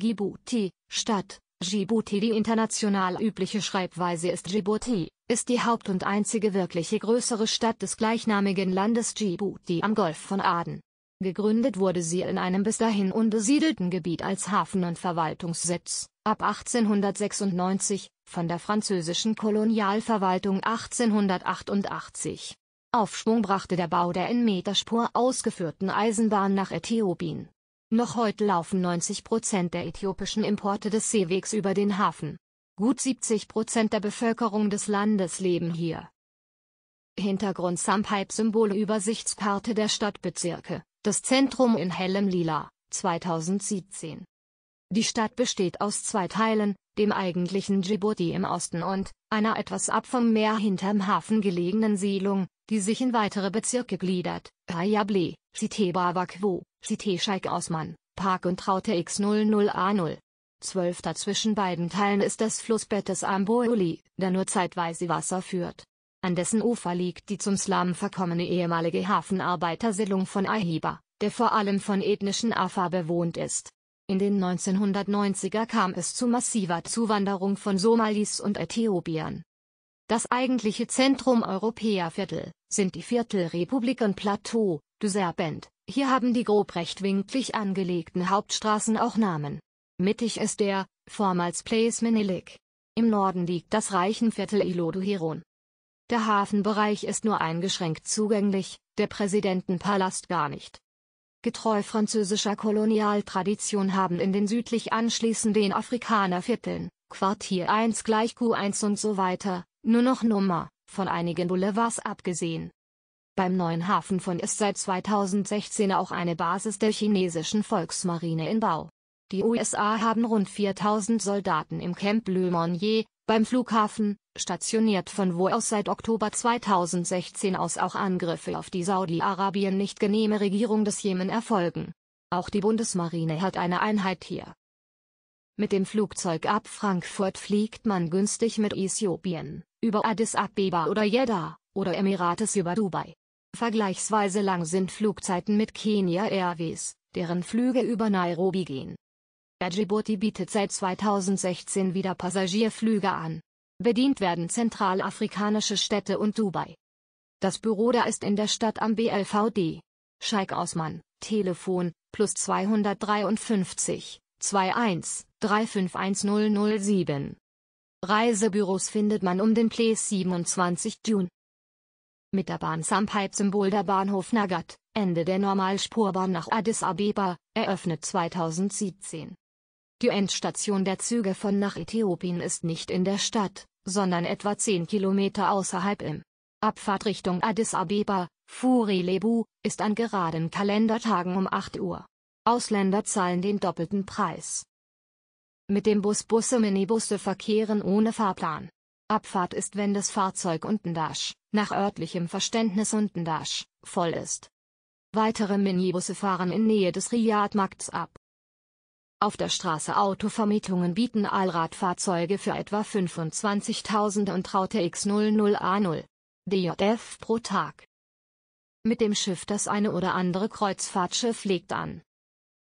Djibouti, Stadt, Djibouti Die international übliche Schreibweise ist Djibouti, ist die Haupt- und einzige wirkliche größere Stadt des gleichnamigen Landes Djibouti am Golf von Aden. Gegründet wurde sie in einem bis dahin unbesiedelten Gebiet als Hafen und Verwaltungssitz, ab 1896, von der französischen Kolonialverwaltung 1888. Aufschwung brachte der Bau der in Meterspur ausgeführten Eisenbahn nach Äthiopien. Noch heute laufen 90% Prozent der äthiopischen Importe des Seewegs über den Hafen. Gut 70% Prozent der Bevölkerung des Landes leben hier. Hintergrund Sampipe Symbol Übersichtskarte der Stadtbezirke, das Zentrum in hellem Lila, 2017. Die Stadt besteht aus zwei Teilen, dem eigentlichen Djibouti im Osten und, einer etwas ab vom Meer hinterm Hafen gelegenen Siedlung, die sich in weitere Bezirke gliedert, Hayable, Cité Bavakwo, Cité Scheik Osman, Park und Traute X00A0. Zwölfter zwischen beiden Teilen ist das Flussbett des Ambouli, der nur zeitweise Wasser führt. An dessen Ufer liegt die zum Slum verkommene ehemalige Hafenarbeitersiedlung von Ahiba, der vor allem von ethnischen Afa bewohnt ist. In den 1990er kam es zu massiver Zuwanderung von Somalis und Äthiopiern. Das eigentliche Zentrum Europäerviertel sind die Viertel Republik und Plateau, du Serpent. Hier haben die grob rechtwinklig angelegten Hauptstraßen auch Namen. Mittig ist der, vormals Place Menelik. Im Norden liegt das Reichenviertel Ilodo-Heron. Der Hafenbereich ist nur eingeschränkt zugänglich, der Präsidentenpalast gar nicht. Getreu französischer Kolonialtradition haben in den südlich anschließenden Afrikanervierteln, Quartier 1 gleich Q1 und so weiter, nur noch Nummer, von einigen Boulevards abgesehen. Beim neuen Hafen von ist seit 2016 auch eine Basis der chinesischen Volksmarine in Bau. Die USA haben rund 4000 Soldaten im Camp Le Monnier, beim Flughafen, stationiert von wo aus seit Oktober 2016 aus auch Angriffe auf die Saudi-Arabien nicht genehme Regierung des Jemen erfolgen. Auch die Bundesmarine hat eine Einheit hier. Mit dem Flugzeug ab Frankfurt fliegt man günstig mit Äthiopien, über Addis Abeba oder Jeddah, oder Emirates über Dubai. Vergleichsweise lang sind Flugzeiten mit Kenia Airways, deren Flüge über Nairobi gehen. Air Djibouti bietet seit 2016 wieder Passagierflüge an. Bedient werden zentralafrikanische Städte und Dubai. Das Büro da ist in der Stadt am BLVD. Scheik Ausmann, Telefon, plus 253, 21, 351007. Reisebüros findet man um den Place 27 June. Mit der Bahn Sampai-Symbol der Bahnhof Nagat, Ende der Normalspurbahn nach Addis Abeba, eröffnet 2017. Die Endstation der Züge von nach Äthiopien ist nicht in der Stadt, sondern etwa 10 Kilometer außerhalb im Abfahrt Richtung Addis Abeba, Furi Lebu, ist an geraden Kalendertagen um 8 Uhr. Ausländer zahlen den doppelten Preis. Mit dem Bus Busse Minibusse verkehren ohne Fahrplan. Abfahrt ist, wenn das Fahrzeug unten dasch, nach örtlichem Verständnis unten dasch, voll ist. Weitere Minibusse fahren in Nähe des riyadh ab. Auf der Straße Autovermietungen bieten Allradfahrzeuge für etwa 25.000 und Raute X00A0. DJF pro Tag. Mit dem Schiff das eine oder andere Kreuzfahrtschiff legt an.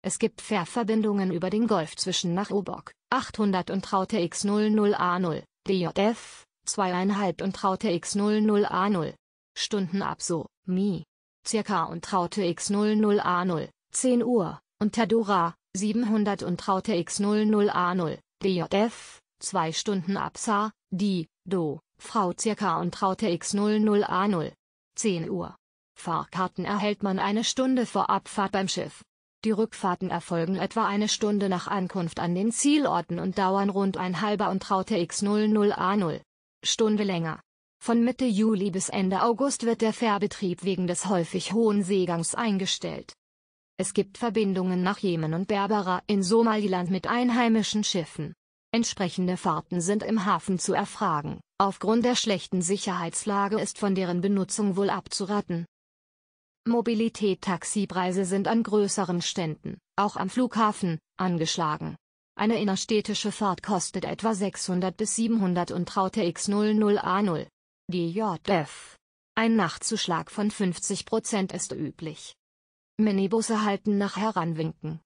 Es gibt Fährverbindungen über den Golf zwischen nach Oborg, 800 und Traute X00A0, DJF, 2,5 und Traute X00A0. Stunden ab so, Mi. Circa und Traute X00A0, 10 Uhr, und Tadora, 700 und Traute X00A0, DJF, 2 Stunden ab Sa, Di, Do, Frau Circa und Traute X00A0. 10 Uhr. Fahrkarten erhält man eine Stunde vor Abfahrt beim Schiff. Die Rückfahrten erfolgen etwa eine Stunde nach Ankunft an den Zielorten und dauern rund ein halber und Traute X00A0 Stunde länger. Von Mitte Juli bis Ende August wird der Fährbetrieb wegen des häufig hohen Seegangs eingestellt. Es gibt Verbindungen nach Jemen und Berbera in Somaliland mit einheimischen Schiffen. Entsprechende Fahrten sind im Hafen zu erfragen. Aufgrund der schlechten Sicherheitslage ist von deren Benutzung wohl abzuraten. Mobilität Taxipreise sind an größeren Ständen, auch am Flughafen, angeschlagen. Eine innerstädtische Fahrt kostet etwa 600 bis 700 und Traute X00A0. Die JF. Ein Nachtzuschlag von 50 Prozent ist üblich. Minibusse halten nach Heranwinken.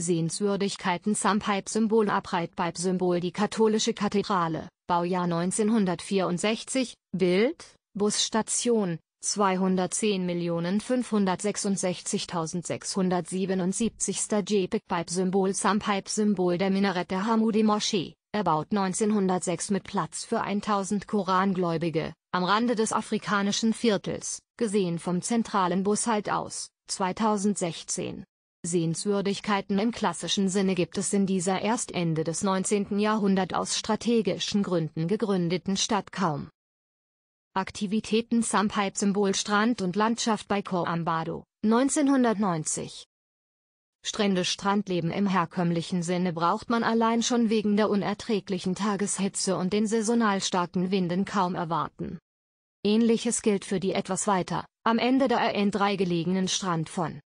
Sehenswürdigkeiten Sampipe-Symbol Abreitpipe-Symbol Die katholische Kathedrale, Baujahr 1964, Bild, Busstation, 210.566.677 JPEG Pipe Symbol Sam Pipe Symbol der Minarette Hamudi Moschee, erbaut 1906 mit Platz für 1000 Korangläubige, am Rande des afrikanischen Viertels, gesehen vom zentralen Bushalt aus, 2016. Sehenswürdigkeiten im klassischen Sinne gibt es in dieser erst Ende des 19. Jahrhunderts aus strategischen Gründen gegründeten Stadt kaum. Aktivitäten Sampipe Symbol Strand und Landschaft bei Coambado, 1990 Strände Strandleben im herkömmlichen Sinne braucht man allein schon wegen der unerträglichen Tageshitze und den saisonal starken Winden kaum erwarten. Ähnliches gilt für die etwas weiter, am Ende der RN3 gelegenen Strand von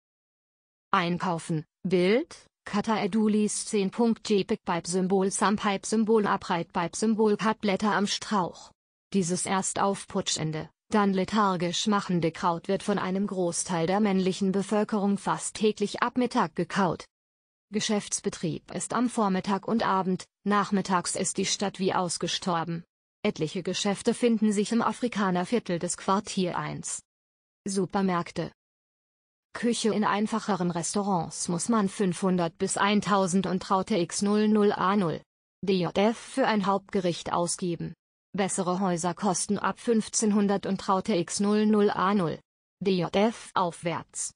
Einkaufen, Bild, Kata Edulis 10.jpg Pipe-Symbol symbol Abreit Upright-Pipe-Symbol Cut Blätter am Strauch dieses erst aufputschende, dann lethargisch machende Kraut wird von einem Großteil der männlichen Bevölkerung fast täglich ab Mittag gekaut. Geschäftsbetrieb ist am Vormittag und Abend, nachmittags ist die Stadt wie ausgestorben. Etliche Geschäfte finden sich im Afrikanerviertel des Quartier 1. Supermärkte Küche in einfacheren Restaurants muss man 500 bis 1000 und Traute X00A0 DJF für ein Hauptgericht ausgeben. Bessere Häuser kosten ab 1500 und Traute X00A0. DJF aufwärts.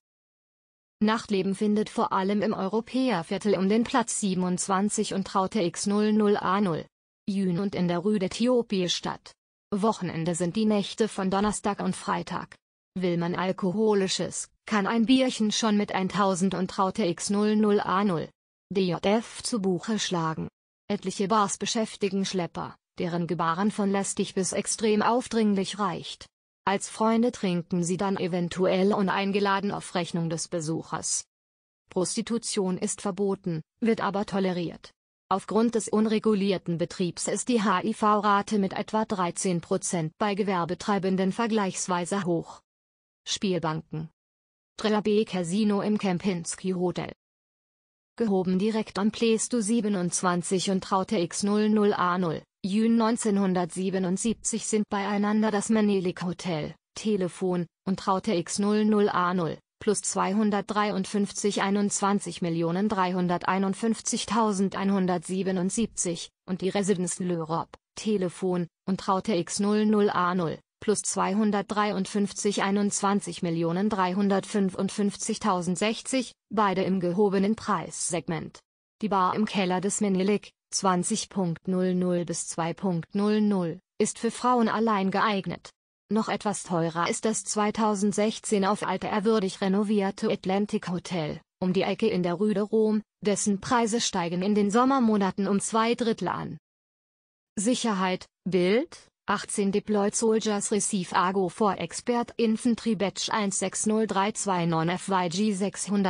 Nachtleben findet vor allem im Europäerviertel um den Platz 27 und Traute X00A0. Jün und in der Rüde d'Ethiopie statt. Wochenende sind die Nächte von Donnerstag und Freitag. Will man alkoholisches, kann ein Bierchen schon mit 1000 und Traute X00A0. DJF zu Buche schlagen. Etliche Bars beschäftigen Schlepper, deren Gebaren von lästig bis extrem aufdringlich reicht. Als Freunde trinken sie dann eventuell uneingeladen auf Rechnung des Besuchers. Prostitution ist verboten, wird aber toleriert. Aufgrund des unregulierten Betriebs ist die HIV-Rate mit etwa 13 bei Gewerbetreibenden vergleichsweise hoch. Spielbanken. B Casino im Kempinski Hotel. Gehoben direkt am Playsto 27 und Traute X00A0, Juni 1977 sind beieinander das Menelik Hotel, Telefon, und Raute X00A0, plus 253 21.351.177, und die Residenz L'Europe, Telefon, und Raute X00A0, plus 253 21.355.060, beide im gehobenen Preissegment. Die Bar im Keller des Menelik, 20.00 bis 2.00, ist für Frauen allein geeignet. Noch etwas teurer ist das 2016 auf alter ehrwürdig renovierte Atlantic Hotel, um die Ecke in der Rüde Rom, dessen Preise steigen in den Sommermonaten um zwei Drittel an. Sicherheit, Bild, 18 deployed soldiers receive Argo for Expert Infantry Batch 160329FYG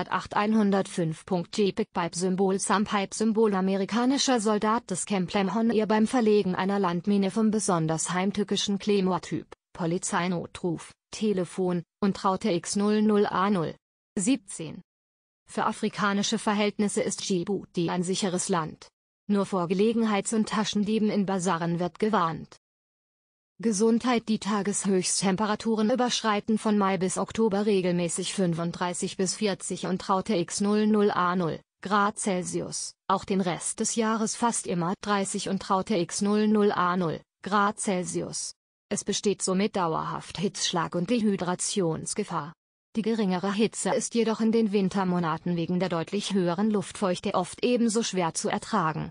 608-105.JPEG Pipe Symbol Sam Pipe Symbol Amerikanischer Soldat des Camp Lemhon ihr beim Verlegen einer Landmine vom besonders heimtückischen Claymore-Typ, Polizeinotruf, Telefon, und Traute X00A0. 17. Für afrikanische Verhältnisse ist Djibouti ein sicheres Land. Nur vor Gelegenheits- und Taschendieben in Bazaren wird gewarnt. Gesundheit Die Tageshöchsttemperaturen überschreiten von Mai bis Oktober regelmäßig 35 bis 40 und traute X00A0 Grad Celsius, auch den Rest des Jahres fast immer 30 und traute X00A0 Grad Celsius. Es besteht somit dauerhaft Hitzschlag und Dehydrationsgefahr. Die geringere Hitze ist jedoch in den Wintermonaten wegen der deutlich höheren Luftfeuchte oft ebenso schwer zu ertragen.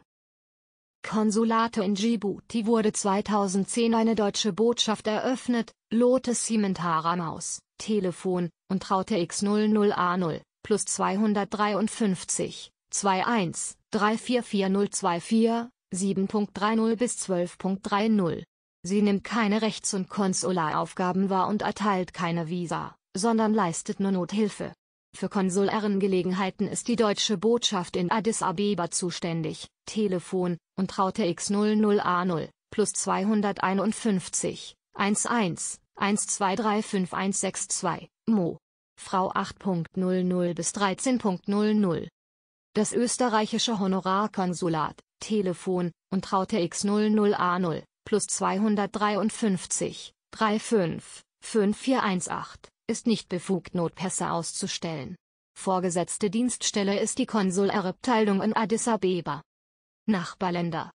Konsulate in Djibouti wurde 2010 eine deutsche Botschaft eröffnet, Lote Simentharam aus, Telefon, und Traute X00A0, plus 253, 21, 344024, 7.30 bis 12.30. Sie nimmt keine Rechts- und Konsularaufgaben wahr und erteilt keine Visa, sondern leistet nur Nothilfe. Für Gelegenheiten ist die deutsche Botschaft in Addis Abeba zuständig. Telefon, und Raute X00A0, plus 251, 11, 1235162, Mo. Frau 8.00 bis 13.00. Das österreichische Honorarkonsulat, Telefon, und Raute X00A0, plus 253, 35, 5418, ist nicht befugt Notpässe auszustellen. Vorgesetzte Dienststelle ist die Konsularabteilung in Addis Abeba. Nachbarländer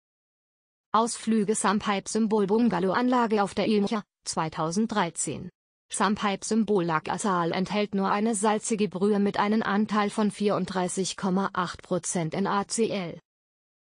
Ausflüge Sampipe Symbol Bungalow Anlage auf der Ilmcha, 2013 Sampipe Symbol Asal enthält nur eine salzige Brühe mit einem Anteil von 34,8% in ACL.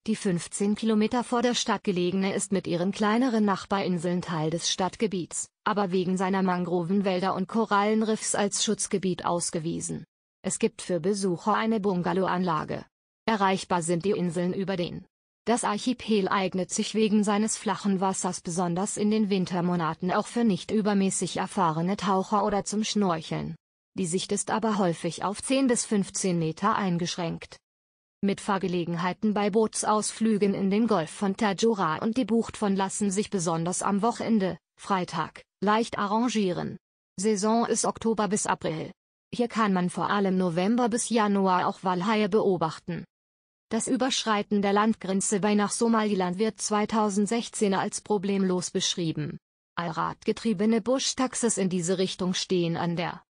Die 15 Kilometer vor der Stadt gelegene ist mit ihren kleineren Nachbarinseln Teil des Stadtgebiets, aber wegen seiner Mangrovenwälder und Korallenriffs als Schutzgebiet ausgewiesen. Es gibt für Besucher eine Bungalowanlage. Erreichbar sind die Inseln über den. Das Archipel eignet sich wegen seines flachen Wassers besonders in den Wintermonaten auch für nicht übermäßig erfahrene Taucher oder zum Schnorcheln. Die Sicht ist aber häufig auf 10 bis 15 Meter eingeschränkt. Mit Fahrgelegenheiten bei Bootsausflügen in den Golf von Tajura und die Bucht von lassen sich besonders am Wochenende, Freitag, leicht arrangieren. Saison ist Oktober bis April. Hier kann man vor allem November bis Januar auch Walhaie beobachten. Das Überschreiten der Landgrenze bei nach Somaliland wird 2016 als problemlos beschrieben. Allradgetriebene Buschtaxis in diese Richtung stehen an der